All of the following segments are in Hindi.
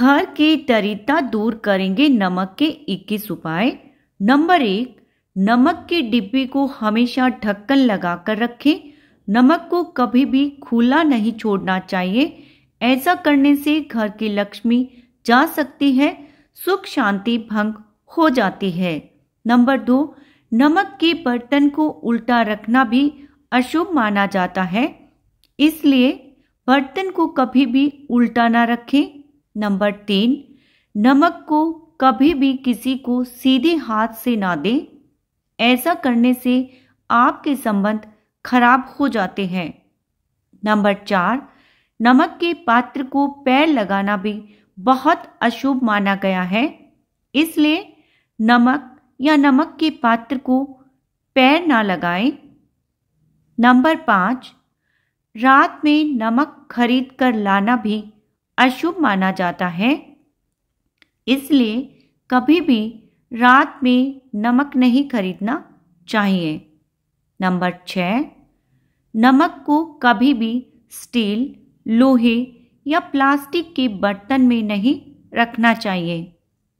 घर की तरीता दूर करेंगे नमक के 21 उपाय नंबर एक नमक के डिब्बे को हमेशा ढक्कन लगाकर रखें नमक को कभी भी खुला नहीं छोड़ना चाहिए ऐसा करने से घर की लक्ष्मी जा सकती है सुख शांति भंग हो जाती है नंबर दो नमक के बर्तन को उल्टा रखना भी अशुभ माना जाता है इसलिए बर्तन को कभी भी उल्टा ना रखें नंबर तीन नमक को कभी भी किसी को सीधे हाथ से ना दें ऐसा करने से आपके संबंध खराब हो जाते हैं नंबर चार नमक के पात्र को पैर लगाना भी बहुत अशुभ माना गया है इसलिए नमक या नमक के पात्र को पैर ना लगाएं। नंबर पाँच रात में नमक खरीद कर लाना भी अशुभ माना जाता है इसलिए कभी भी रात में नमक नहीं खरीदना चाहिए नंबर छ नमक को कभी भी स्टील लोहे या प्लास्टिक के बर्तन में नहीं रखना चाहिए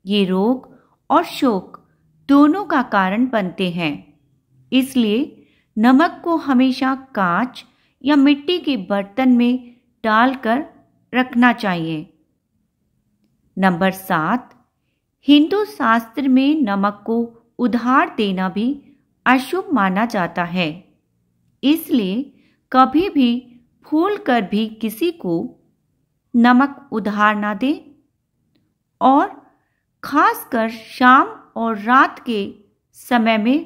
ये रोग और शोक दोनों का कारण बनते हैं इसलिए नमक को हमेशा कांच या मिट्टी के बर्तन में डालकर रखना चाहिए नंबर सात हिंदू शास्त्र में नमक को उधार देना भी अशुभ माना जाता है इसलिए कभी भी भूल कर भी किसी को नमक उधार ना दे और खासकर शाम और रात के समय में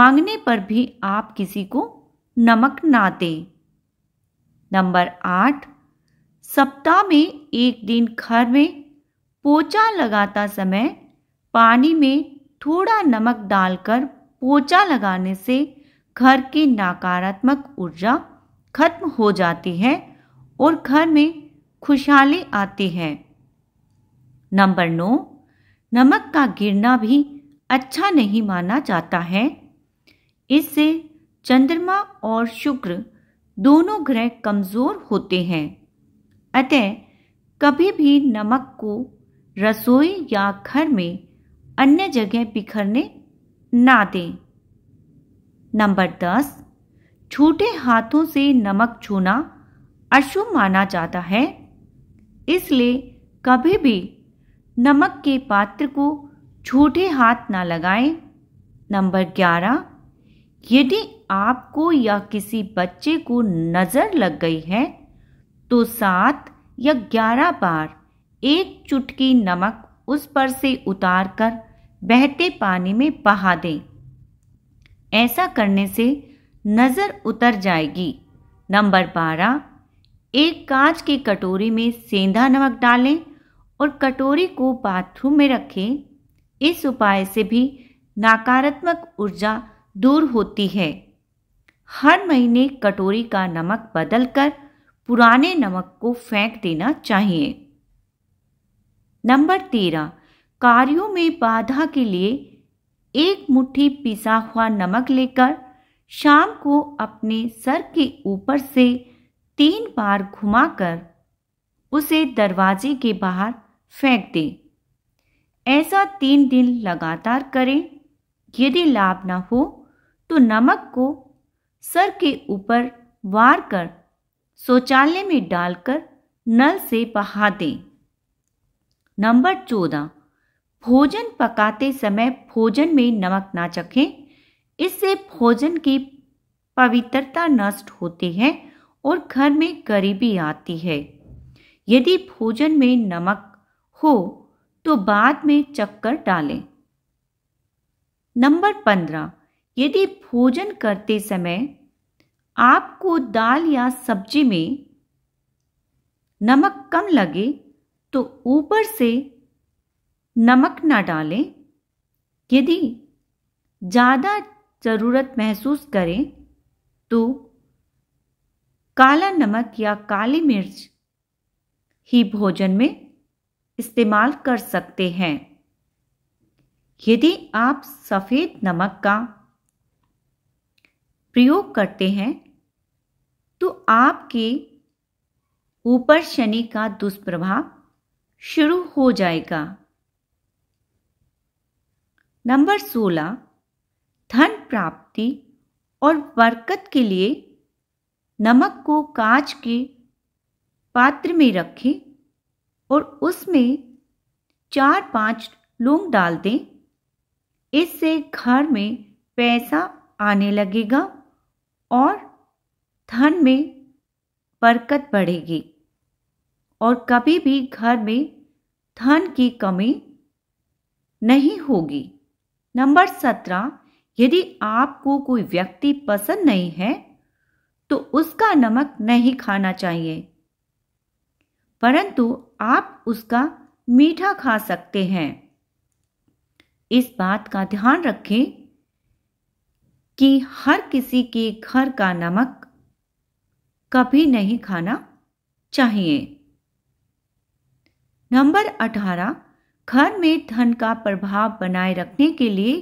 मांगने पर भी आप किसी को नमक ना दें नंबर आठ सप्ताह में एक दिन घर में पोचा लगाता समय पानी में थोड़ा नमक डालकर पोचा लगाने से घर की नकारात्मक ऊर्जा खत्म हो जाती है और घर में खुशहाली आती है नंबर नौ नमक का गिरना भी अच्छा नहीं माना जाता है इससे चंद्रमा और शुक्र दोनों ग्रह कमज़ोर होते हैं अतः कभी भी नमक को रसोई या घर में अन्य जगह बिखरने ना दें नंबर दस छोटे हाथों से नमक छूना अशुभ माना जाता है इसलिए कभी भी नमक के पात्र को छोटे हाथ ना लगाएं। नंबर ग्यारह यदि आपको या किसी बच्चे को नज़र लग गई है तो सात या ग्यारह बार एक चुटकी नमक उस पर से उतार कर बहते पानी में बहा दें ऐसा करने से नज़र उतर जाएगी नंबर बारह एक कांच की कटोरी में सेंधा नमक डालें और कटोरी को बाथरूम में रखें इस उपाय से भी नकारात्मक ऊर्जा दूर होती है हर महीने कटोरी का नमक बदलकर पुराने नमक को फेंक देना चाहिए नंबर तेरह कार्यों में बाधा के लिए एक मुट्ठी पिसा हुआ नमक लेकर शाम को अपने सर के ऊपर से तीन बार घुमाकर उसे दरवाजे के बाहर फेंक दें ऐसा तीन दिन लगातार करें यदि लाभ ना हो तो नमक को सर के ऊपर वार कर शौचालय में डालकर नल से बहा दें नंबर चौदह भोजन पकाते समय भोजन में नमक ना चखें इससे भोजन की पवित्रता नष्ट होती है और घर में गरीबी आती है यदि भोजन में नमक हो तो बाद में चक्कर डालें नंबर पंद्रह यदि भोजन करते समय आपको दाल या सब्जी में नमक कम लगे तो ऊपर से नमक ना डालें यदि ज़्यादा ज़रूरत महसूस करें तो काला नमक या काली मिर्च ही भोजन में इस्तेमाल कर सकते हैं यदि आप सफ़ेद नमक का प्रयोग करते हैं तो आपके ऊपर शनि का दुष्प्रभाव शुरू हो जाएगा नंबर सोलह धन प्राप्ति और बरकत के लिए नमक को कांच के पात्र में रखें और उसमें चार पांच लौंग डाल दें इससे घर में पैसा आने लगेगा और धन में बरकत बढ़ेगी और कभी भी घर में धन की कमी नहीं होगी नंबर सत्रह यदि आपको कोई व्यक्ति पसंद नहीं है तो उसका नमक नहीं खाना चाहिए परंतु आप उसका मीठा खा सकते हैं इस बात का ध्यान रखें कि हर किसी के घर का नमक कभी नहीं खाना चाहिए नंबर 18 घर में धन का प्रभाव बनाए रखने के लिए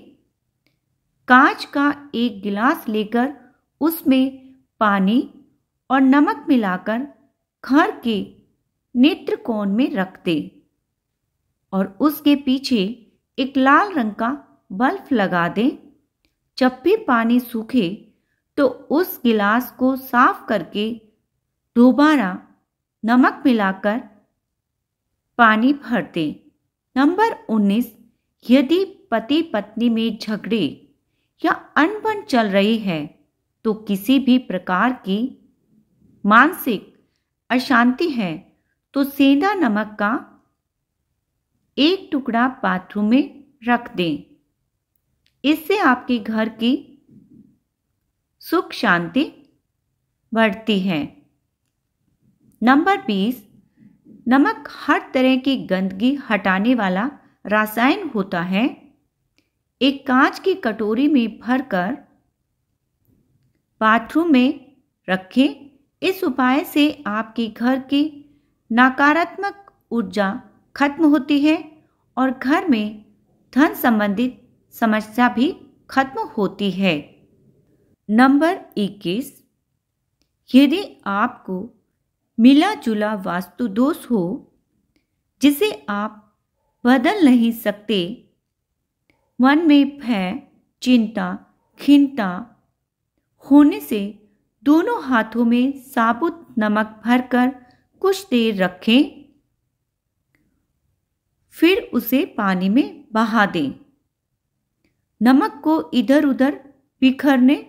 कांच का एक गिलास लेकर उसमें पानी और नमक मिलाकर घर के नेत्र कोण में रख दे और उसके पीछे एक लाल रंग का बल्ब लगा दें जब भी पानी सूखे तो उस गिलास को साफ करके दोबारा नमक मिलाकर पानी भर दें नंबर 19 यदि पति पत्नी में झगड़े या अनबन चल रही है तो किसी भी प्रकार की मानसिक अशांति है तो सेंधा नमक का एक टुकड़ा बाथरूम में रख दें इससे आपके घर की सुख शांति बढ़ती है नंबर बीस नमक हर तरह की गंदगी हटाने वाला रासायन होता है एक कांच की कटोरी में भरकर बाथरूम में रखें इस उपाय से आपके घर की नकारात्मक ऊर्जा खत्म होती है और घर में धन संबंधित समस्या भी खत्म होती है नंबर इक्कीस यदि आपको मिला जुला वास्तु दोष हो जिसे आप बदल नहीं सकते मन में भय चिंता खिंता होने से दोनों हाथों में साबुत नमक भरकर कुछ देर रखें फिर उसे पानी में बहा दें नमक को इधर उधर बिखरने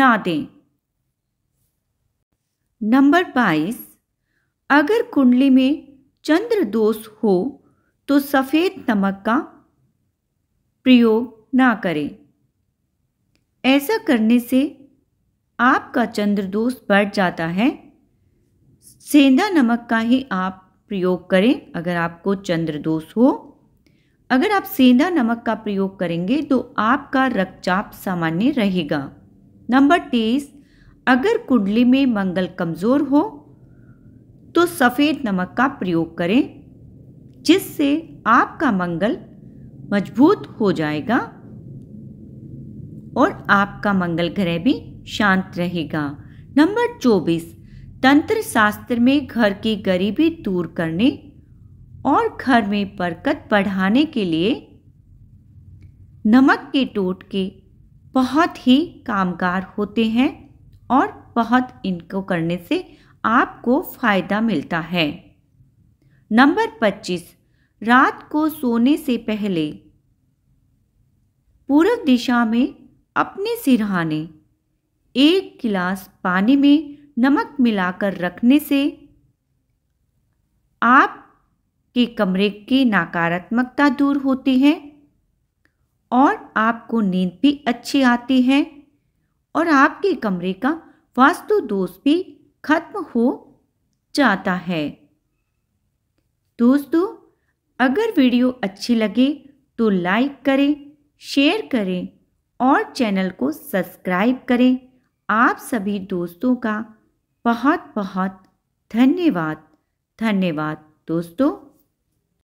ना दें नंबर 22 अगर कुंडली में चंद्र दोष हो तो सफ़ेद नमक का प्रयोग ना करें ऐसा करने से आपका चंद्र दोष बढ़ जाता है सेंधा नमक का ही आप प्रयोग करें अगर आपको चंद्र दोष हो अगर आप सेंधा नमक का प्रयोग करेंगे तो आपका रक्तचाप सामान्य रहेगा नंबर तेईस अगर कुंडली में मंगल कमज़ोर हो तो सफ़ेद नमक का प्रयोग करें जिससे आपका मंगल मजबूत हो जाएगा और आपका मंगल ग्रह भी शांत रहेगा नंबर चौबीस तंत्र शास्त्र में घर की गरीबी दूर करने और घर में बरकत बढ़ाने के लिए नमक के टोटके बहुत ही कामगार होते हैं और बहुत इनको करने से आपको फ़ायदा मिलता है नंबर 25 रात को सोने से पहले पूर्व दिशा में अपने सिरहाने एक गिलास पानी में नमक मिलाकर रखने से आप के कमरे की नकारात्मकता दूर होती है और आपको नींद भी अच्छी आती है और आपके कमरे का वास्तु दोष भी खत्म हो जाता है दोस्तों अगर वीडियो अच्छी लगे तो लाइक करें शेयर करें और चैनल को सब्सक्राइब करें आप सभी दोस्तों का बहुत बहुत धन्यवाद धन्यवाद दोस्तों